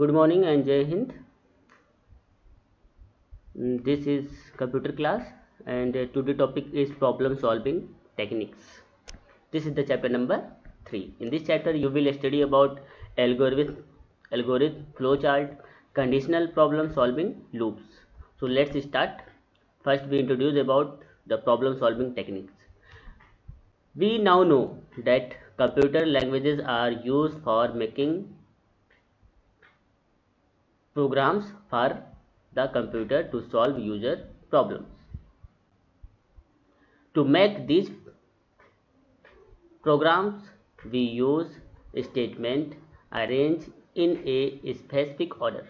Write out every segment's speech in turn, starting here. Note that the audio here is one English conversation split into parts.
good morning and jai hind mm, this is computer class and uh, today topic is problem solving techniques this is the chapter number 3 in this chapter you will study about algorithm algorithm flowchart conditional problem solving loops so let's start first we introduce about the problem solving techniques we now know that computer languages are used for making programs for the computer to solve user problems. To make these programs, we use statement arranged in a specific order.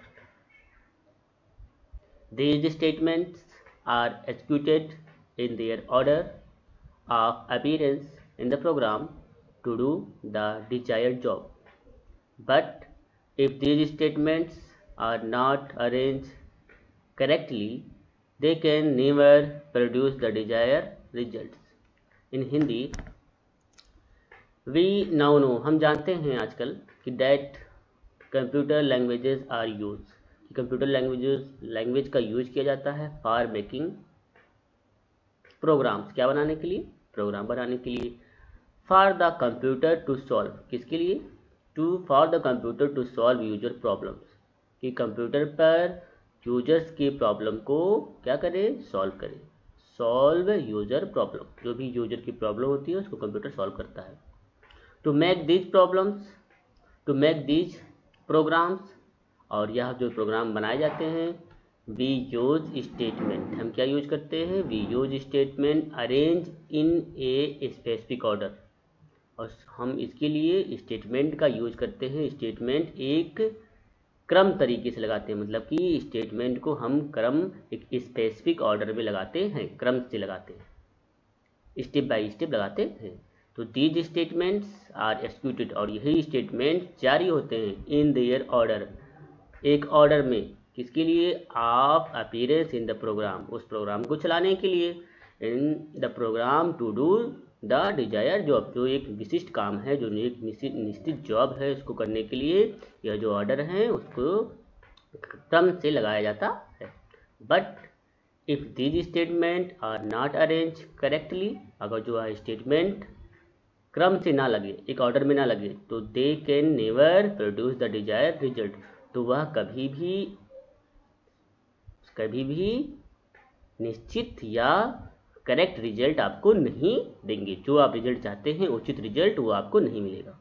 These statements are executed in their order of appearance in the program to do the desired job. But if these statements are not arranged correctly, they can never produce the desired results. In Hindi, we now know हम जानते हैं आजकल कि that computer languages are used. Computer language language का use किया जाता है for making programmes क्या बनाने के लिए प्रोग्राम बनाने के लिए for the computer to solve किसके लिए to for the computer to solve user problems कि कंप्यूटर पर यूजर्स की प्रॉब्लम को क्या करें सॉल्व करें सॉल्व यूजर प्रॉब्लम जो भी यूजर की प्रॉब्लम होती है उसको कंप्यूटर सॉल्व करता है टू तो मेक दीज प्रॉब्लम्स टू तो मेक दीज प्रोग्राम्स और यह जो प्रोग्राम बनाए जाते हैं वी यूज स्टेटमेंट हम क्या यूज करते हैं we use statement arrange in a specific order और हम इसके लिए स्टेटमेंट का यूज करते हैं स्टेटमेंट एक क्रम तरीके से लगाते हैं मतलब कि स्टेटमेंट को हम क्रम एक स्पेसिफिक ऑर्डर में लगाते हैं क्रम से लगाते हैं स्टेप बाय स्टेप लगाते हैं तो दीज स्टेटमेंट्स आर एक्सक्यूटेड और यही स्टेटमेंट जारी होते हैं इन दर ऑर्डर एक ऑर्डर में किसके लिए of appearance in the program उस प्रोग्राम को चलाने के लिए in the program to do the desired job जो एक विशिष्ट काम है जो एक निश्चित जॉब है उसको करने के लिए यह जो ऑर्डर है उसको क्रम से लगाया जाता है but if these statement are not arrange correctly अगर जो है स्टेटमेंट क्रम से ना लगे एक ऑर्डर में ना लगे तो they can never produce the desired result तो वह कभी भी कभी भी निश्चित या करेक्ट रिजल्ट आपको नहीं देंगे जो आप रिजल्ट चाहते हैं उचित रिजल्ट वो आपको नहीं मिलेगा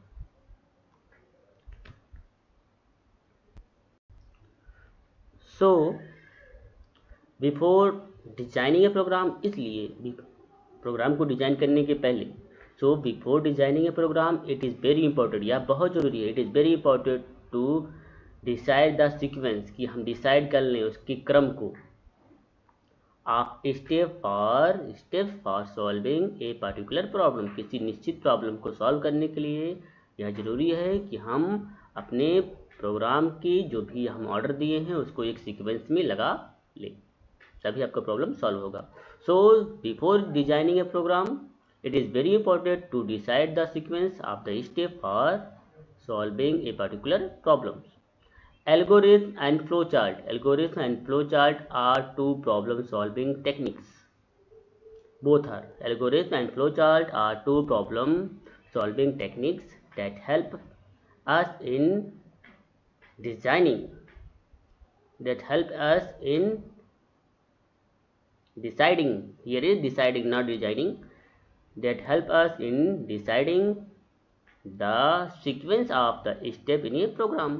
so before designing a program इसलिए प्रोग्राम को डिजाइन करने के पहले so before designing a program it is very important या बहुत ज़रूरी है it is very important to decide the sequence कि हम डिसाइड कर लें उसके क्रम को step for step for solving a particular problem किसी निश्चित प्रॉब्लम को सॉल्व करने के लिए यह ज़रूरी है कि हम अपने प्रोग्राम की जो भी हम ऑर्डर दिए हैं उसको एक सीक्वेंस में लगा लें तभी आपका प्रॉब्लम सॉल्व होगा so before designing a program it is very important to decide the sequence of the step for solving a particular problems Algorithm and flowchart. Algorithm and flowchart are two problem solving techniques. Both are. Algorithm and flowchart are two problem solving techniques that help us in designing that help us in deciding here is deciding not designing that help us in deciding the sequence of the step in a program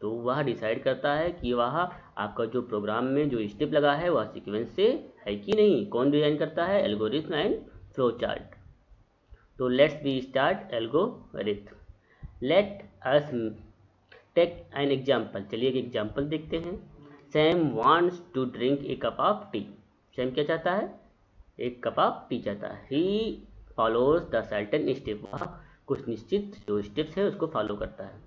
तो वह decide करता है कि वह आपका जो programme में जो स्टेप लगा है वह सीक्वेंस से है कि नहीं कौन डिजाइन करता है एल्गोरिथम एंड फ्लो चार्ट तो let's be start algorithm let us take an example चलिए एक एग्जाम्पल देखते हैं Sam wants to drink a cup of tea Sam क्या चाहता है एक कप ऑफ टी चाहता है he follows the certain step वह कुछ निश्चित जो स्टेप्स है उसको फॉलो करता है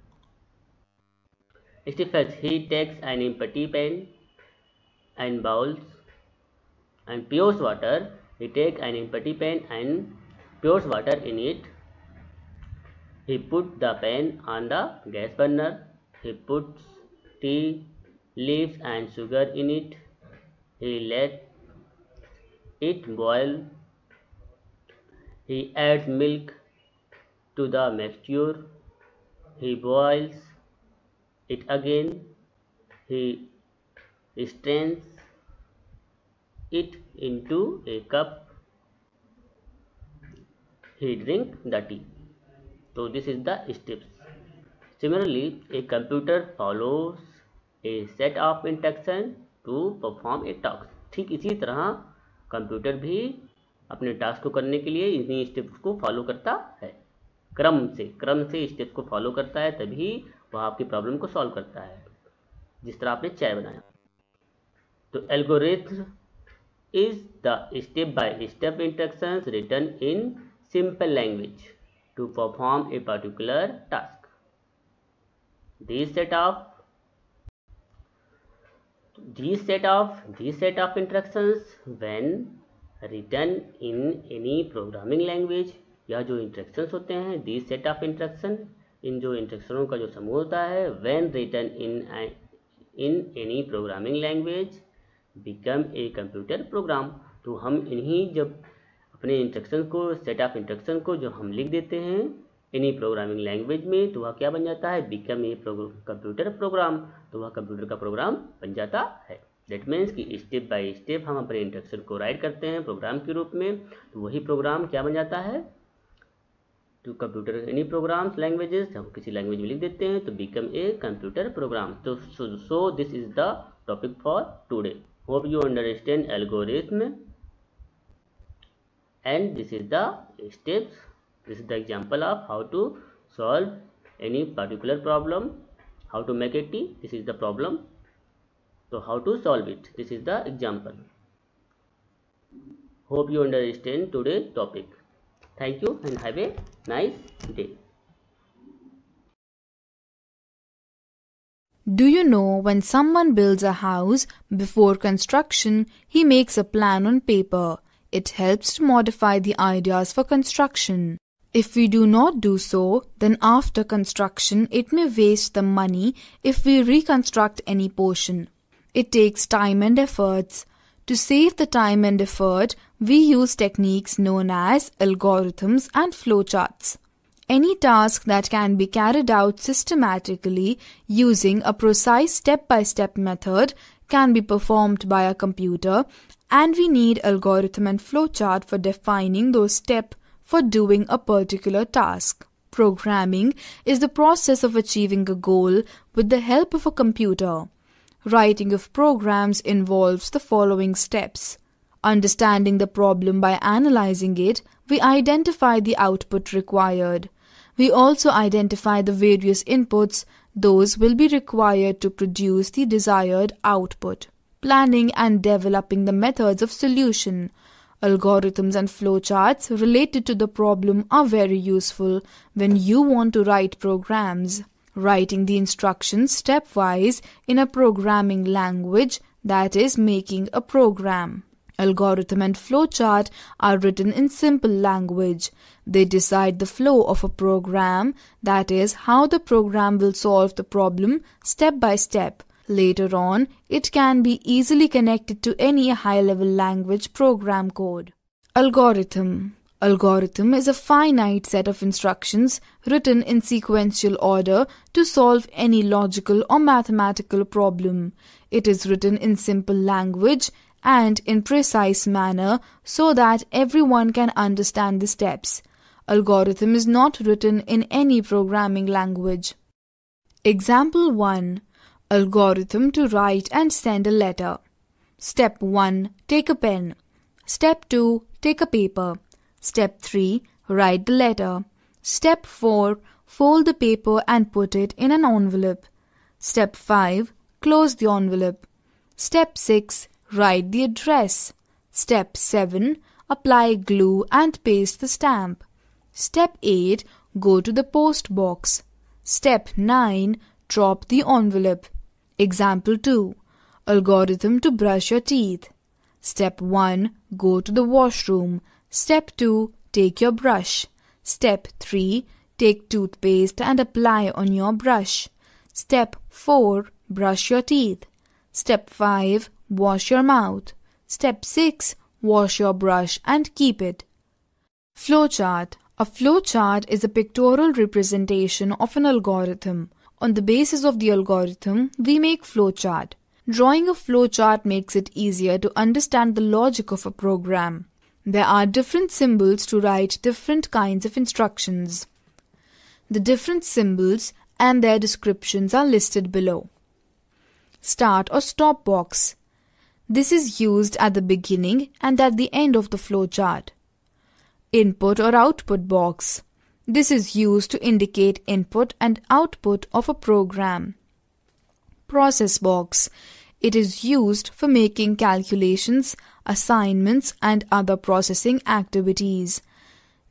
Step he takes an empty pan and bowls and pours water. He takes an empty pan and pours water in it. He puts the pan on the gas burner. He puts tea, leaves and sugar in it. He let it boil. He adds milk to the mixture. He boils it again he strains it into a cup he drink the tea so this is the steps similarly a computer follows a set of instruction to perform a task ठीक इसी तरह computer भी अपने task को करने के लिए इन्हीं स्टेप्स को फॉलो करता है क्रम से क्रम से स्टेप्स को फॉलो करता है तभी वह आपकी प्रॉब्लम को सॉल्व करता है जिस तरह आपने चाय बनाया तो algorithm is the step by step instructions written in simple language to perform a particular task this set of these set of these set of instructions when written in any programming language यह जो instructions होते हैं these set of instruction इन जो इंस्ट्रक्शनों का जो समूह होता है when written in in any programming language become a computer program तो हम इन्हीं जब अपने इंस्ट्रक्शन को सेट ऑफ इंस्ट्रक्शन को जो हम लिख देते हैं एनी प्रोग्रामिंग लैंग्वेज में तो वह क्या बन जाता है बिकम ए कंप्यूटर प्रोग्राम तो वह कंप्यूटर का प्रोग्राम बन जाता है डेट मीन्स कि स्टेप बाय स्टेप हम अपने इंस्ट्रक्शन को राइट करते हैं प्रोग्राम के रूप में तो वही प्रोग्राम क्या बन जाता है to computer any programs languages हम किसी लैंग्वेज में लिख देते हैं तो बिकम ए कंप्यूटर प्रोग्राम तो so this is the topic for today hope you understand algorithm and this is the steps this is the example of how to solve any particular problem how to make it tea this is the problem तो how to solve it this is the example hope you understand today topic Thank you and have a nice day. Do you know when someone builds a house, before construction, he makes a plan on paper. It helps to modify the ideas for construction. If we do not do so, then after construction it may waste the money if we reconstruct any portion. It takes time and efforts. To save the time and effort, we use techniques known as algorithms and flowcharts. Any task that can be carried out systematically using a precise step-by-step method can be performed by a computer and we need algorithm and flowchart for defining those steps for doing a particular task. Programming is the process of achieving a goal with the help of a computer. Writing of programs involves the following steps. Understanding the problem by analyzing it, we identify the output required. We also identify the various inputs, those will be required to produce the desired output. Planning and developing the methods of solution. Algorithms and flowcharts related to the problem are very useful when you want to write programs writing the instructions stepwise in a programming language that is making a program. Algorithm and flowchart are written in simple language. They decide the flow of a program, that is, how the program will solve the problem step by step. Later on, it can be easily connected to any high level language program code. Algorithm Algorithm is a finite set of instructions written in sequential order to solve any logical or mathematical problem. It is written in simple language and in precise manner so that everyone can understand the steps. Algorithm is not written in any programming language. Example 1 Algorithm to write and send a letter. Step 1 Take a pen. Step 2 Take a paper. Step 3. Write the letter. Step 4. Fold the paper and put it in an envelope. Step 5. Close the envelope. Step 6. Write the address. Step 7. Apply glue and paste the stamp. Step 8. Go to the post box. Step 9. Drop the envelope. Example 2. Algorithm to brush your teeth. Step 1. Go to the washroom. Step 2. Take your brush. Step 3. Take toothpaste and apply on your brush. Step 4. Brush your teeth. Step 5. Wash your mouth. Step 6. Wash your brush and keep it. Flowchart A flowchart is a pictorial representation of an algorithm. On the basis of the algorithm, we make flowchart. Drawing a flowchart makes it easier to understand the logic of a program. There are different symbols to write different kinds of instructions. The different symbols and their descriptions are listed below. Start or stop box. This is used at the beginning and at the end of the flowchart. Input or output box. This is used to indicate input and output of a program. Process box. It is used for making calculations assignments, and other processing activities.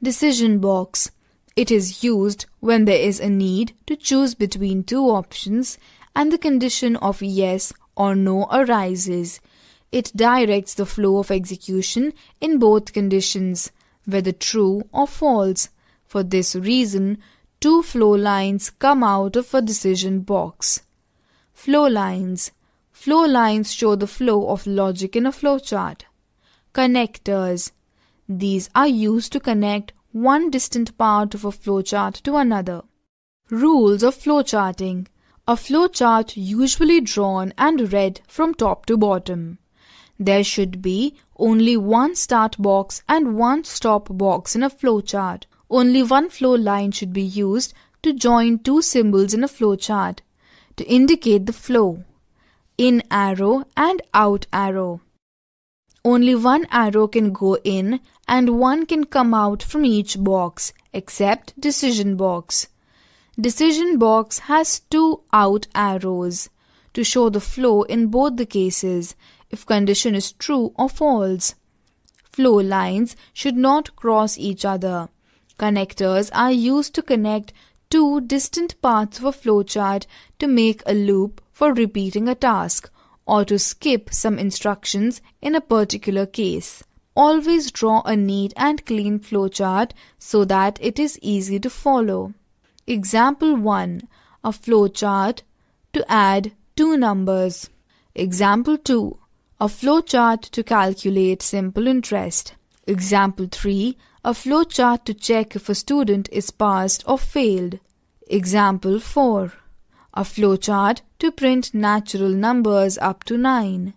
Decision box. It is used when there is a need to choose between two options and the condition of yes or no arises. It directs the flow of execution in both conditions, whether true or false. For this reason, two flow lines come out of a decision box. Flow lines. Flow lines show the flow of logic in a flowchart connectors. These are used to connect one distant part of a flowchart to another. Rules of flowcharting. A flowchart usually drawn and read from top to bottom. There should be only one start box and one stop box in a flowchart. Only one flow line should be used to join two symbols in a flowchart to indicate the flow. In arrow and out arrow. Only one arrow can go in and one can come out from each box except decision box. Decision box has two out arrows to show the flow in both the cases if condition is true or false. Flow lines should not cross each other. Connectors are used to connect two distant parts of a flowchart to make a loop for repeating a task or to skip some instructions in a particular case. Always draw a neat and clean flowchart so that it is easy to follow. Example 1. A flowchart to add two numbers. Example 2. A flowchart to calculate simple interest. Example 3. A flowchart to check if a student is passed or failed. Example 4. A flowchart to print natural numbers up to 9.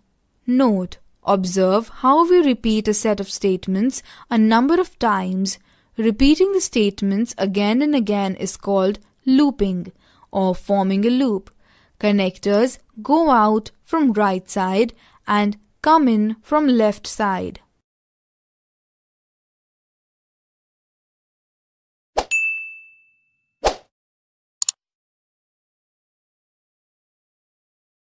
Note, observe how we repeat a set of statements a number of times. Repeating the statements again and again is called looping or forming a loop. Connectors go out from right side and come in from left side.